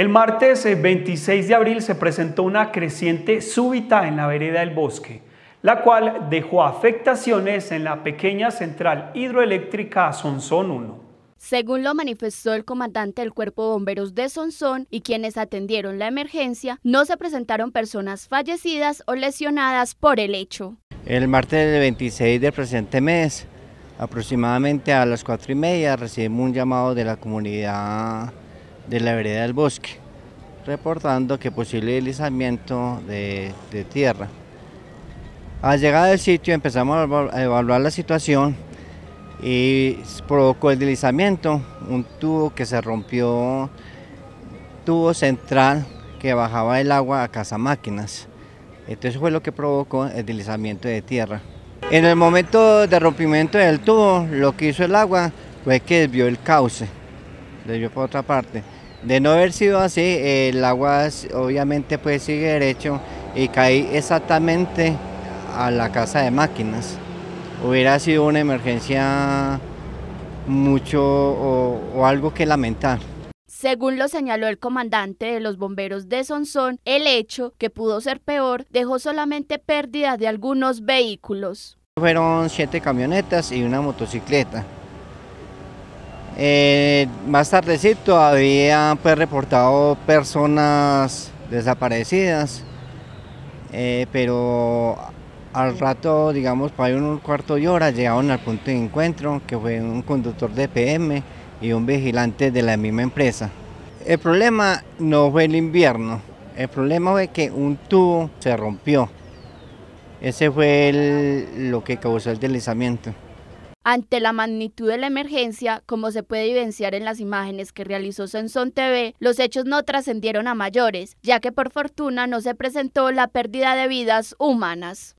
El martes 26 eh, de abril se presentó una creciente súbita en la vereda del bosque, la cual dejó afectaciones en la pequeña central hidroeléctrica Sonsón 1. Según lo manifestó el comandante del Cuerpo Bomberos de Sonsón y quienes atendieron la emergencia, no se presentaron personas fallecidas o lesionadas por el hecho. El martes 26 del presente mes, aproximadamente a las 4 y media, recibimos un llamado de la comunidad de la vereda del bosque, reportando que posible deslizamiento de, tierra. Al llegar al sitio empezamos a evaluar la situación y provocó el deslizamiento, un tubo que se rompió, tubo central que bajaba el agua a casa máquinas. Entonces fue lo que provocó el deslizamiento de tierra. En el momento de rompimiento del tubo, lo que hizo el agua fue que desvió el cauce, desvió por otra parte. De no haber sido así, el agua obviamente pues sigue derecho y caí exactamente a la casa de máquinas. Hubiera sido una emergencia mucho o, algo que lamentar. Según lo señaló el comandante de los bomberos de Sonsón, el hecho, que pudo ser peor, dejó solamente pérdida de algunos vehículos. Fueron siete camionetas y una motocicleta. Eh, más tardecito había pues, reportado personas desaparecidas, eh, pero al rato, digamos, para un cuarto de hora llegaron al punto de encuentro, que fue un conductor de PM y un vigilante de la misma empresa. El problema no fue el invierno, el problema fue que un tubo se rompió. Ese fue lo que causó el deslizamiento. Ante la magnitud de la emergencia, como se puede evidenciar en las imágenes que realizó Sensón TV, los hechos no trascendieron a mayores, ya que por fortuna no se presentó la pérdida de vidas humanas.